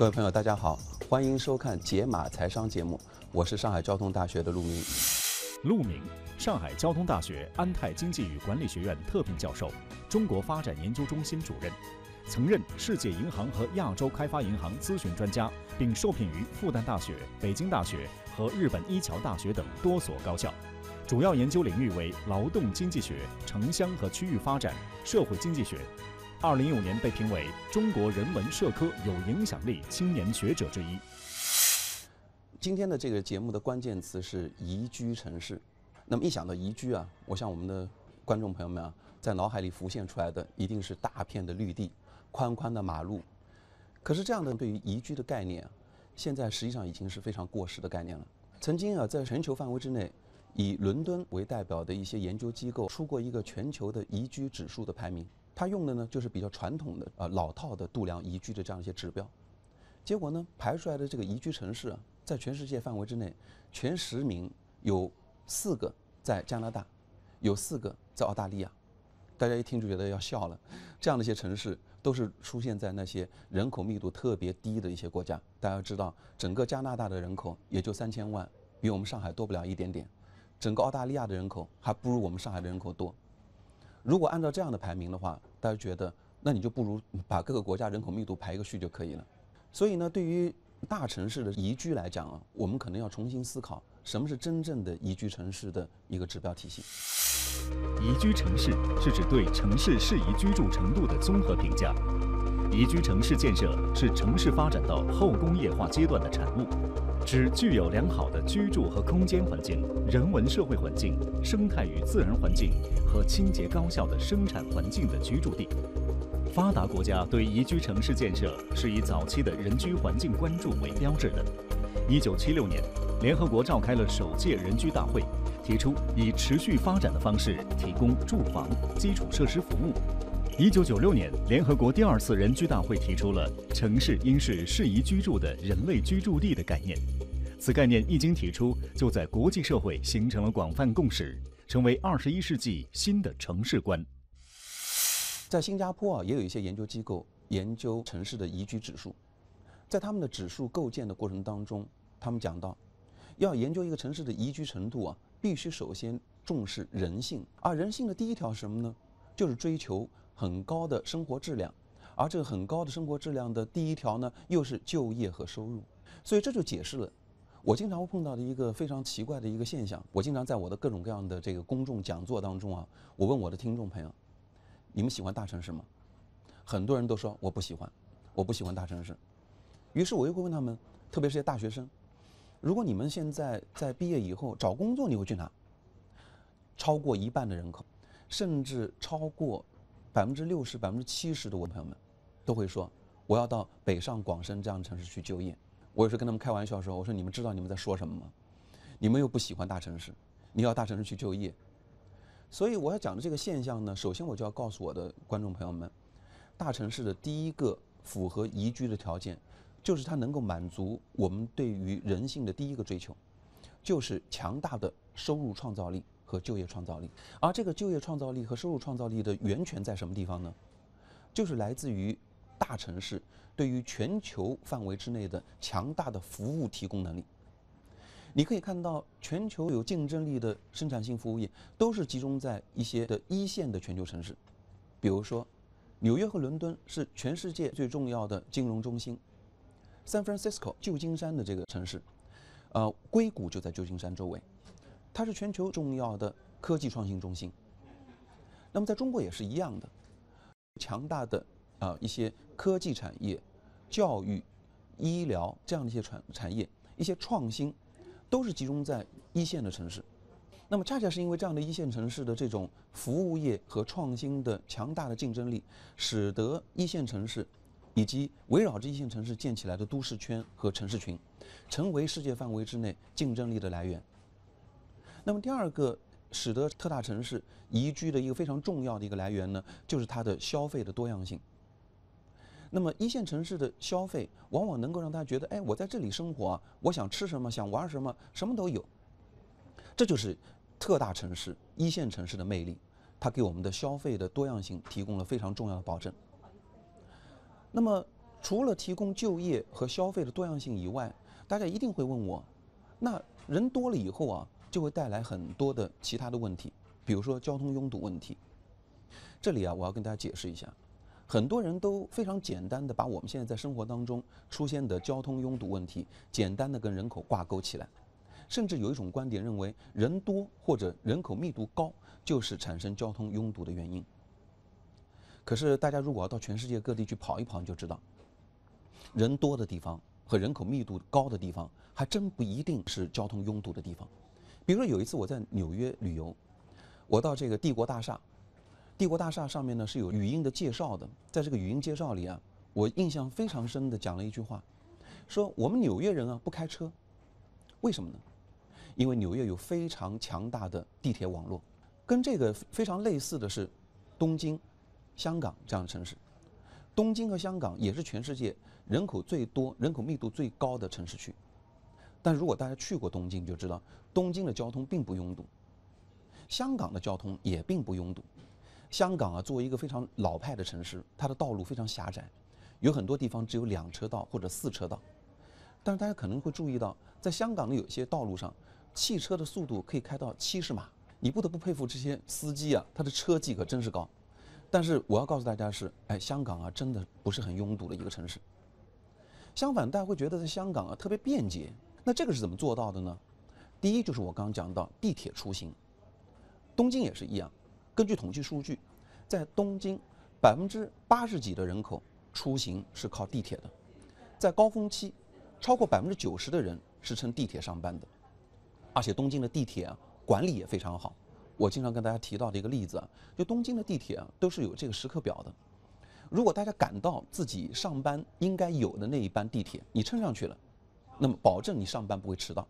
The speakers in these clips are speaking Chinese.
各位朋友，大家好，欢迎收看《解码财商》节目，我是上海交通大学的陆明。陆明，上海交通大学安泰经济与管理学院特聘教授，中国发展研究中心主任，曾任世界银行和亚洲开发银行咨询专家，并受聘于复旦大学、北京大学和日本一桥大学等多所高校，主要研究领域为劳动经济学、城乡和区域发展、社会经济学。二零一五年被评为中国人文社科有影响力青年学者之一。今天的这个节目的关键词是宜居城市。那么一想到宜居啊，我想我们的观众朋友们啊，在脑海里浮现出来的一定是大片的绿地、宽宽的马路。可是这样的对于宜居的概念，啊，现在实际上已经是非常过时的概念了。曾经啊，在全球范围之内，以伦敦为代表的一些研究机构出过一个全球的宜居指数的排名。它用的呢，就是比较传统的、呃老套的度量宜居的这样一些指标，结果呢，排出来的这个宜居城市，啊，在全世界范围之内，前十名有四个在加拿大，有四个在澳大利亚，大家一听就觉得要笑了。这样的一些城市，都是出现在那些人口密度特别低的一些国家。大家知道，整个加拿大的人口也就三千万，比我们上海多不了一点点；整个澳大利亚的人口还不如我们上海的人口多。如果按照这样的排名的话，大家觉得，那你就不如把各个国家人口密度排一个序就可以了。所以呢，对于大城市的宜居来讲啊，我们可能要重新思考什么是真正的宜居城市的一个指标体系。宜居城市是指对城市适宜居住程度的综合评价。宜居城市建设是城市发展到后工业化阶段的产物。指具有良好的居住和空间环境、人文社会环境、生态与自然环境和清洁高效的生产环境的居住地。发达国家对宜居城市建设是以早期的人居环境关注为标志的。一九七六年，联合国召开了首届人居大会，提出以持续发展的方式提供住房基础设施服务。一九九六年，联合国第二次人居大会提出了“城市应是适宜居住的人类居住地”的概念。此概念一经提出，就在国际社会形成了广泛共识，成为二十一世纪新的城市观。在新加坡啊，也有一些研究机构研究城市的宜居指数。在他们的指数构建的过程当中，他们讲到，要研究一个城市的宜居程度啊，必须首先重视人性。而人性的第一条是什么呢？就是追求。很高的生活质量，而这个很高的生活质量的第一条呢，又是就业和收入，所以这就解释了，我经常会碰到的一个非常奇怪的一个现象。我经常在我的各种各样的这个公众讲座当中啊，我问我的听众朋友，你们喜欢大城市吗？很多人都说我不喜欢，我不喜欢大城市。于是我又会问他们，特别是些大学生，如果你们现在在毕业以后找工作，你会去哪？超过一半的人口，甚至超过。百分之六十、百分之七十的我朋友们，都会说我要到北上广深这样的城市去就业。我有时跟他们开玩笑说：“我说你们知道你们在说什么吗？你们又不喜欢大城市，你要大城市去就业。”所以我要讲的这个现象呢，首先我就要告诉我的观众朋友们，大城市的第一个符合宜居的条件，就是它能够满足我们对于人性的第一个追求，就是强大的收入创造力。和就业创造力，而这个就业创造力和收入创造力的源泉在什么地方呢？就是来自于大城市对于全球范围之内的强大的服务提供能力。你可以看到，全球有竞争力的生产性服务业都是集中在一些的一线的全球城市，比如说纽约和伦敦是全世界最重要的金融中心，San Francisco 旧金山的这个城市，呃，硅谷就在旧金山周围。它是全球重要的科技创新中心。那么在中国也是一样的，强大的啊一些科技产业、教育、医疗这样的一些产产业、一些创新，都是集中在一线的城市。那么恰恰是因为这样的一线城市的这种服务业和创新的强大的竞争力，使得一线城市以及围绕着一线城市建起来的都市圈和城市群，成为世界范围之内竞争力的来源。那么，第二个使得特大城市宜居的一个非常重要的一个来源呢，就是它的消费的多样性。那么，一线城市的消费往往能够让大家觉得，哎，我在这里生活，我想吃什么，想玩什么，什么都有。这就是特大城市一线城市的魅力，它给我们的消费的多样性提供了非常重要的保证。那么，除了提供就业和消费的多样性以外，大家一定会问我，那人多了以后啊？就会带来很多的其他的问题，比如说交通拥堵问题。这里啊，我要跟大家解释一下，很多人都非常简单的把我们现在在生活当中出现的交通拥堵问题，简单的跟人口挂钩起来，甚至有一种观点认为，人多或者人口密度高就是产生交通拥堵的原因。可是大家如果要到全世界各地去跑一跑，你就知道，人多的地方和人口密度高的地方，还真不一定是交通拥堵的地方。比如说有一次我在纽约旅游，我到这个帝国大厦，帝国大厦上面呢是有语音的介绍的，在这个语音介绍里啊，我印象非常深的讲了一句话，说我们纽约人啊不开车，为什么呢？因为纽约有非常强大的地铁网络，跟这个非常类似的是，东京、香港这样的城市，东京和香港也是全世界人口最多、人口密度最高的城市区。但如果大家去过东京，就知道东京的交通并不拥堵。香港的交通也并不拥堵。香港啊，作为一个非常老派的城市，它的道路非常狭窄，有很多地方只有两车道或者四车道。但是大家可能会注意到，在香港的有些道路上，汽车的速度可以开到七十码，你不得不佩服这些司机啊，他的车技可真是高。但是我要告诉大家的是，哎，香港啊，真的不是很拥堵的一个城市。相反，大家会觉得在香港啊特别便捷。那这个是怎么做到的呢？第一就是我刚刚讲到地铁出行，东京也是一样。根据统计数据，在东京百分之八十几的人口出行是靠地铁的，在高峰期，超过百分之九十的人是乘地铁上班的。而且东京的地铁啊，管理也非常好。我经常跟大家提到的一个例子，啊，就东京的地铁啊，都是有这个时刻表的。如果大家赶到自己上班应该有的那一班地铁，你乘上去了。那么保证你上班不会迟到，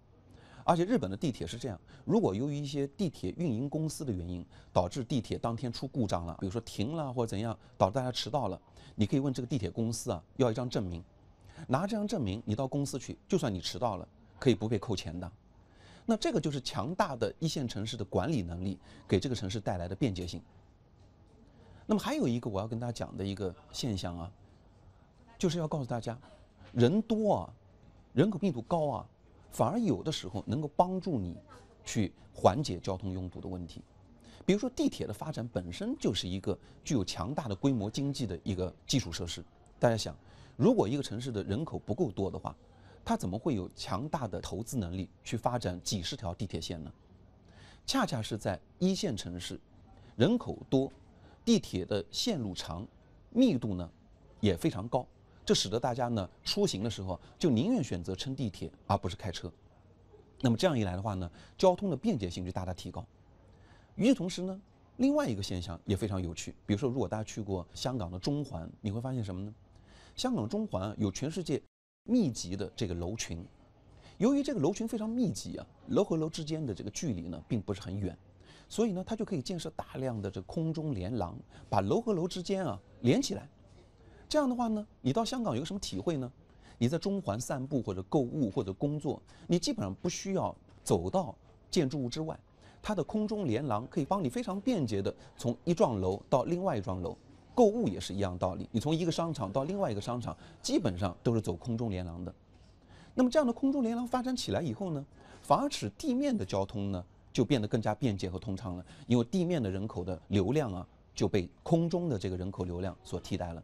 而且日本的地铁是这样：如果由于一些地铁运营公司的原因导致地铁当天出故障了，比如说停了或者怎样，导致大家迟到了，你可以问这个地铁公司啊要一张证明，拿这张证明你到公司去，就算你迟到了，可以不被扣钱的。那这个就是强大的一线城市的管理能力给这个城市带来的便捷性。那么还有一个我要跟大家讲的一个现象啊，就是要告诉大家，人多啊。人口密度高啊，反而有的时候能够帮助你去缓解交通拥堵的问题。比如说，地铁的发展本身就是一个具有强大的规模经济的一个基础设施。大家想，如果一个城市的人口不够多的话，它怎么会有强大的投资能力去发展几十条地铁线呢？恰恰是在一线城市，人口多，地铁的线路长，密度呢也非常高。这使得大家呢出行的时候就宁愿选择乘地铁而不是开车，那么这样一来的话呢，交通的便捷性就大大提高。与此同时呢，另外一个现象也非常有趣。比如说，如果大家去过香港的中环，你会发现什么呢？香港中环有全世界密集的这个楼群，由于这个楼群非常密集啊，楼和楼之间的这个距离呢并不是很远，所以呢，它就可以建设大量的这空中连廊，把楼和楼之间啊连起来。这样的话呢，你到香港有什么体会呢？你在中环散步或者购物或者工作，你基本上不需要走到建筑物之外，它的空中连廊可以帮你非常便捷的从一幢楼到另外一幢楼。购物也是一样道理，你从一个商场到另外一个商场，基本上都是走空中连廊的。那么这样的空中连廊发展起来以后呢，反而使地面的交通呢就变得更加便捷和通畅了，因为地面的人口的流量啊就被空中的这个人口流量所替代了。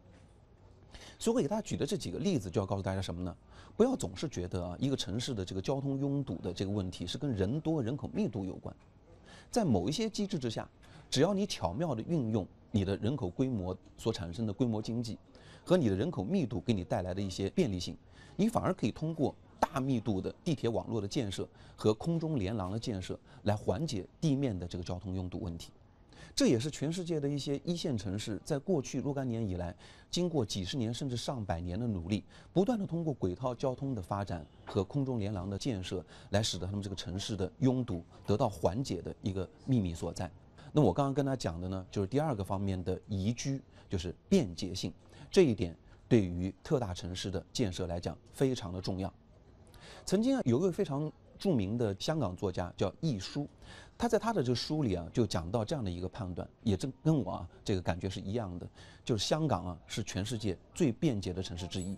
所以，我给大家举的这几个例子，就要告诉大家什么呢？不要总是觉得啊，一个城市的这个交通拥堵的这个问题是跟人多、人口密度有关。在某一些机制之下，只要你巧妙地运用你的人口规模所产生的规模经济，和你的人口密度给你带来的一些便利性，你反而可以通过大密度的地铁网络的建设和空中连廊的建设，来缓解地面的这个交通拥堵问题。这也是全世界的一些一线城市，在过去若干年以来，经过几十年甚至上百年的努力，不断的通过轨道交通的发展和空中连廊的建设，来使得他们这个城市的拥堵得到缓解的一个秘密所在。那我刚刚跟他讲的呢，就是第二个方面的宜居，就是便捷性，这一点对于特大城市的建设来讲非常的重要。曾经啊，有个非常。著名的香港作家叫易舒，他在他的这个书里啊，就讲到这样的一个判断，也正跟我啊这个感觉是一样的，就是香港啊是全世界最便捷的城市之一，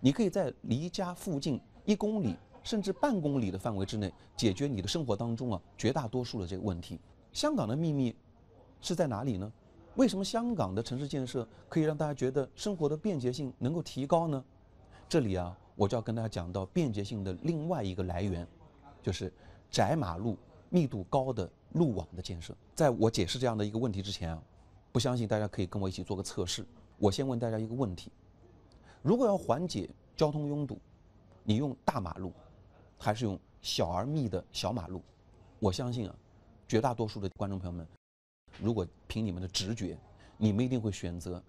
你可以在离家附近一公里甚至半公里的范围之内解决你的生活当中啊绝大多数的这个问题。香港的秘密是在哪里呢？为什么香港的城市建设可以让大家觉得生活的便捷性能够提高呢？这里啊，我就要跟大家讲到便捷性的另外一个来源。就是窄马路、密度高的路网的建设。在我解释这样的一个问题之前啊，不相信大家可以跟我一起做个测试。我先问大家一个问题：如果要缓解交通拥堵，你用大马路还是用小而密的小马路？我相信啊，绝大多数的观众朋友们，如果凭你们的直觉，你们一定会选择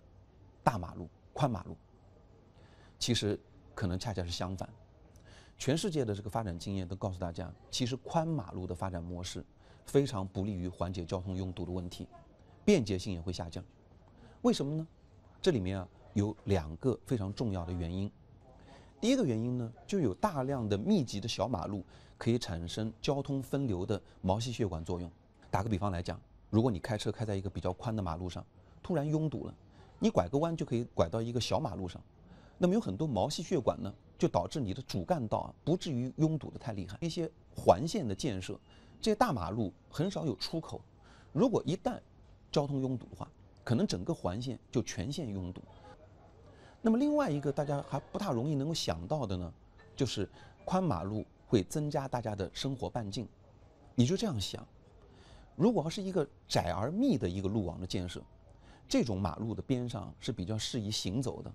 大马路、宽马路。其实可能恰恰是相反。全世界的这个发展经验都告诉大家，其实宽马路的发展模式非常不利于缓解交通拥堵的问题，便捷性也会下降。为什么呢？这里面啊有两个非常重要的原因。第一个原因呢，就有大量的密集的小马路可以产生交通分流的毛细血管作用。打个比方来讲，如果你开车开在一个比较宽的马路上，突然拥堵了，你拐个弯就可以拐到一个小马路上，那么有很多毛细血管呢。就导致你的主干道啊不至于拥堵的太厉害，一些环线的建设，这些大马路很少有出口。如果一旦交通拥堵的话，可能整个环线就全线拥堵。那么另外一个大家还不大容易能够想到的呢，就是宽马路会增加大家的生活半径。你就这样想，如果要是一个窄而密的一个路网的建设，这种马路的边上是比较适宜行走的。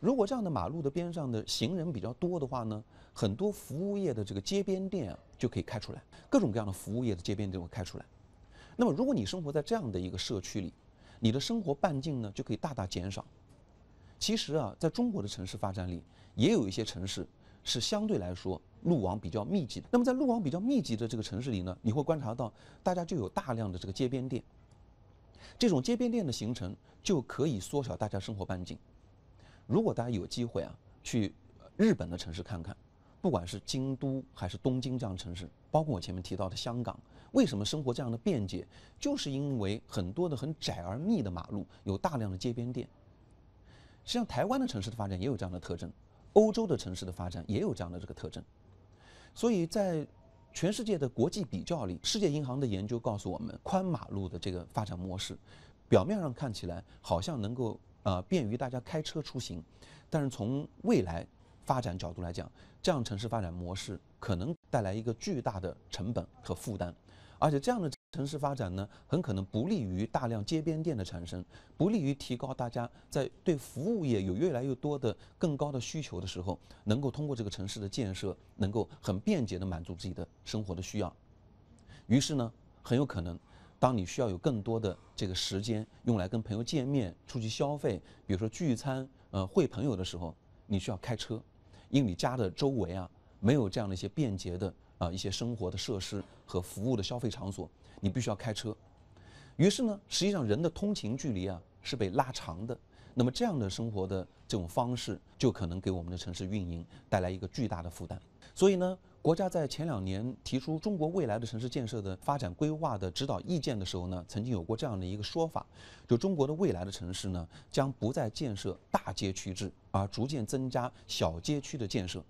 如果这样的马路的边上的行人比较多的话呢，很多服务业的这个街边店就可以开出来，各种各样的服务业的街边店会开出来。那么，如果你生活在这样的一个社区里，你的生活半径呢就可以大大减少。其实啊，在中国的城市发展里，也有一些城市是相对来说路网比较密集的。那么，在路网比较密集的这个城市里呢，你会观察到大家就有大量的这个街边店。这种街边店的形成就可以缩小大家生活半径。如果大家有机会啊，去日本的城市看看，不管是京都还是东京这样城市，包括我前面提到的香港，为什么生活这样的便捷，就是因为很多的很窄而密的马路，有大量的街边店。实际上，台湾的城市的发展也有这样的特征，欧洲的城市的发展也有这样的这个特征。所以在全世界的国际比较里，世界银行的研究告诉我们，宽马路的这个发展模式，表面上看起来好像能够。呃，便于大家开车出行，但是从未来发展角度来讲，这样城市发展模式可能带来一个巨大的成本和负担，而且这样的城市发展呢，很可能不利于大量街边店的产生，不利于提高大家在对服务业有越来越多的更高的需求的时候，能够通过这个城市的建设，能够很便捷地满足自己的生活的需要，于是呢，很有可能。当你需要有更多的这个时间用来跟朋友见面、出去消费，比如说聚餐、呃会朋友的时候，你需要开车，因为你家的周围啊没有这样的一些便捷的啊一些生活的设施和服务的消费场所，你必须要开车。于是呢，实际上人的通勤距离啊是被拉长的。那么这样的生活的这种方式，就可能给我们的城市运营带来一个巨大的负担。所以呢。国家在前两年提出中国未来的城市建设的发展规划的指导意见的时候呢，曾经有过这样的一个说法，就中国的未来的城市呢，将不再建设大街区制，而逐渐增加小街区的建设。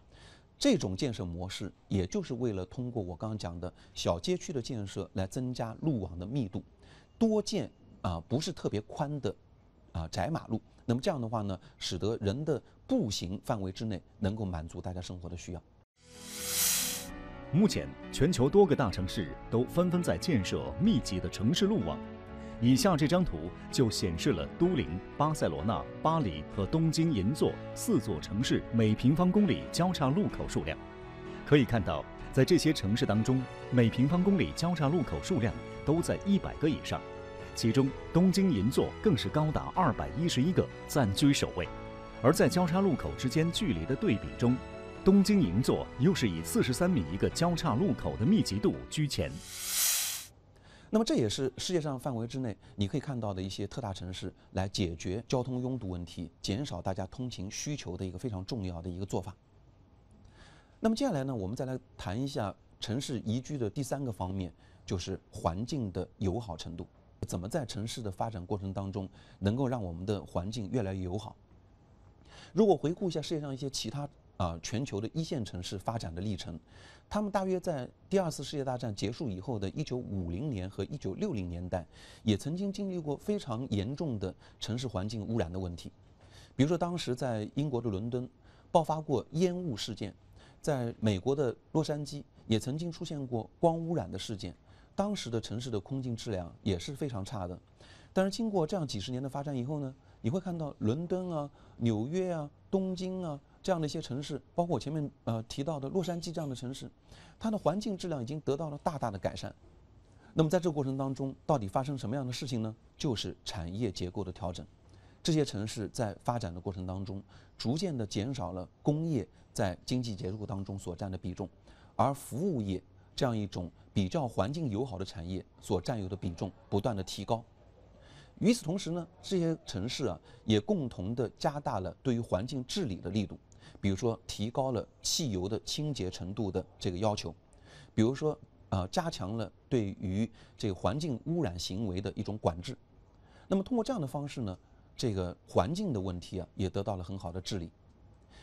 这种建设模式，也就是为了通过我刚刚讲的小街区的建设来增加路网的密度，多建啊不是特别宽的啊窄马路。那么这样的话呢，使得人的步行范围之内能够满足大家生活的需要。目前，全球多个大城市都纷纷在建设密集的城市路网。以下这张图就显示了都灵、巴塞罗那、巴黎和东京银座四座城市每平方公里交叉路口数量。可以看到，在这些城市当中，每平方公里交叉路口数量都在一百个以上。其中，东京银座更是高达二百一十一个，暂居首位。而在交叉路口之间距离的对比中，东京银座又是以四十三米一个交叉路口的密集度居前，那么这也是世界上范围之内你可以看到的一些特大城市来解决交通拥堵问题、减少大家通勤需求的一个非常重要的一个做法。那么接下来呢，我们再来谈一下城市宜居的第三个方面，就是环境的友好程度，怎么在城市的发展过程当中能够让我们的环境越来越友好？如果回顾一下世界上一些其他。啊，全球的一线城市发展的历程，他们大约在第二次世界大战结束以后的一九五零年和一九六零年代，也曾经经历过非常严重的城市环境污染的问题。比如说，当时在英国的伦敦爆发过烟雾事件，在美国的洛杉矶也曾经出现过光污染的事件。当时的城市的空气质量也是非常差的。但是经过这样几十年的发展以后呢，你会看到伦敦啊、纽约啊、东京啊。这样的一些城市，包括我前面呃提到的洛杉矶这样的城市，它的环境质量已经得到了大大的改善。那么在这个过程当中，到底发生什么样的事情呢？就是产业结构的调整。这些城市在发展的过程当中，逐渐的减少了工业在经济结构当中所占的比重，而服务业这样一种比较环境友好的产业所占有的比重不断的提高。与此同时呢，这些城市啊也共同的加大了对于环境治理的力度。比如说，提高了汽油的清洁程度的这个要求；比如说，呃，加强了对于这个环境污染行为的一种管制。那么，通过这样的方式呢，这个环境的问题啊，也得到了很好的治理。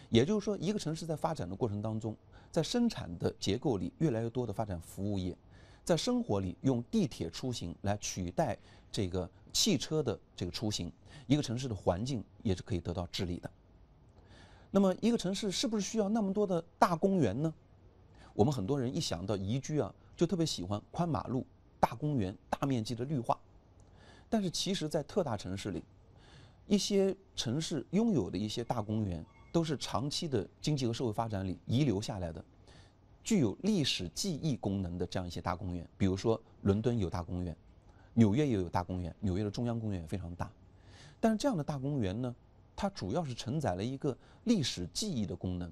也就是说，一个城市在发展的过程当中，在生产的结构里越来越多的发展服务业，在生活里用地铁出行来取代这个汽车的这个出行，一个城市的环境也是可以得到治理的。那么，一个城市是不是需要那么多的大公园呢？我们很多人一想到宜居啊，就特别喜欢宽马路、大公园、大面积的绿化。但是，其实，在特大城市里，一些城市拥有的一些大公园，都是长期的经济和社会发展里遗留下来的，具有历史记忆功能的这样一些大公园。比如说，伦敦有大公园，纽约也有大公园，纽约的中央公园也非常大。但是，这样的大公园呢？它主要是承载了一个历史记忆的功能。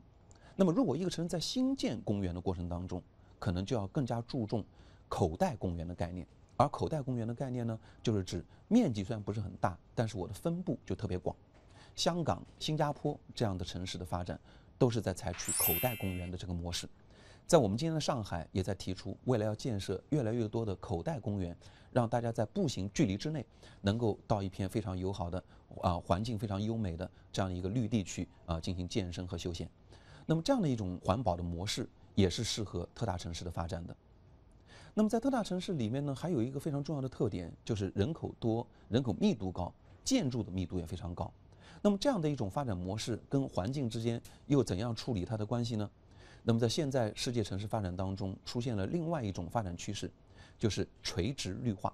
那么，如果一个城市在新建公园的过程当中，可能就要更加注重“口袋公园”的概念。而“口袋公园”的概念呢，就是指面积虽然不是很大，但是我的分布就特别广。香港、新加坡这样的城市的发展，都是在采取“口袋公园”的这个模式。在我们今天的上海，也在提出未来要建设越来越多的口袋公园，让大家在步行距离之内，能够到一片非常友好的啊环境非常优美的这样一个绿地去啊进行健身和休闲。那么这样的一种环保的模式，也是适合特大城市的发展的。那么在特大城市里面呢，还有一个非常重要的特点，就是人口多、人口密度高、建筑的密度也非常高。那么这样的一种发展模式跟环境之间，又怎样处理它的关系呢？那么，在现在世界城市发展当中，出现了另外一种发展趋势，就是垂直绿化。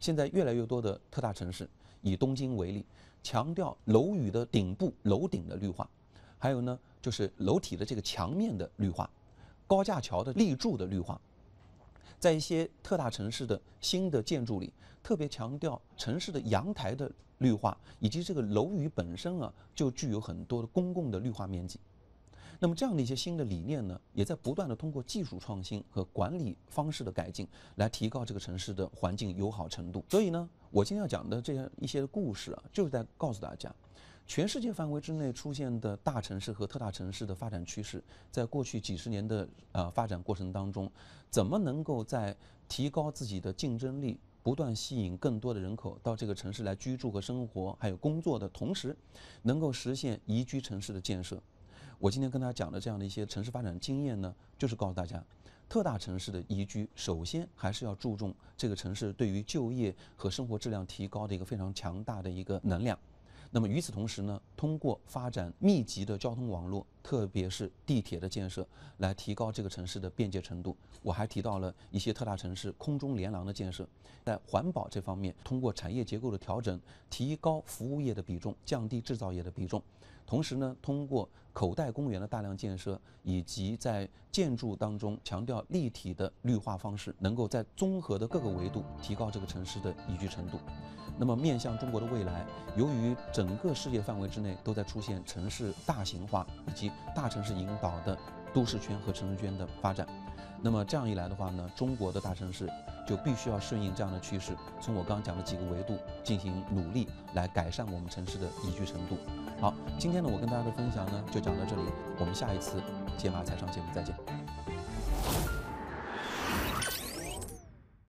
现在越来越多的特大城市，以东京为例，强调楼宇的顶部、楼顶的绿化，还有呢，就是楼体的这个墙面的绿化，高架桥的立柱的绿化。在一些特大城市的新的建筑里，特别强调城市的阳台的绿化，以及这个楼宇本身啊，就具有很多的公共的绿化面积。那么这样的一些新的理念呢，也在不断的通过技术创新和管理方式的改进，来提高这个城市的环境友好程度。所以呢，我今天要讲的这样一些故事啊，就是在告诉大家，全世界范围之内出现的大城市和特大城市的发展趋势，在过去几十年的呃发展过程当中，怎么能够在提高自己的竞争力，不断吸引更多的人口到这个城市来居住和生活，还有工作的同时，能够实现宜居城市的建设。我今天跟大家讲的这样的一些城市发展经验呢，就是告诉大家，特大城市的宜居，首先还是要注重这个城市对于就业和生活质量提高的一个非常强大的一个能量。那么与此同时呢，通过发展密集的交通网络，特别是地铁的建设，来提高这个城市的便捷程度。我还提到了一些特大城市空中连廊的建设，在环保这方面，通过产业结构的调整，提高服务业的比重，降低制造业的比重。同时呢，通过口袋公园的大量建设，以及在建筑当中强调立体的绿化方式，能够在综合的各个维度提高这个城市的宜居程度。那么，面向中国的未来，由于整个世界范围之内都在出现城市大型化以及大城市引导的都市圈和城市圈的发展，那么这样一来的话呢，中国的大城市就必须要顺应这样的趋势，从我刚刚讲的几个维度进行努力，来改善我们城市的宜居程度。好。今天呢，我跟大家的分享呢就讲到这里，我们下一次《解码财商》节目再见。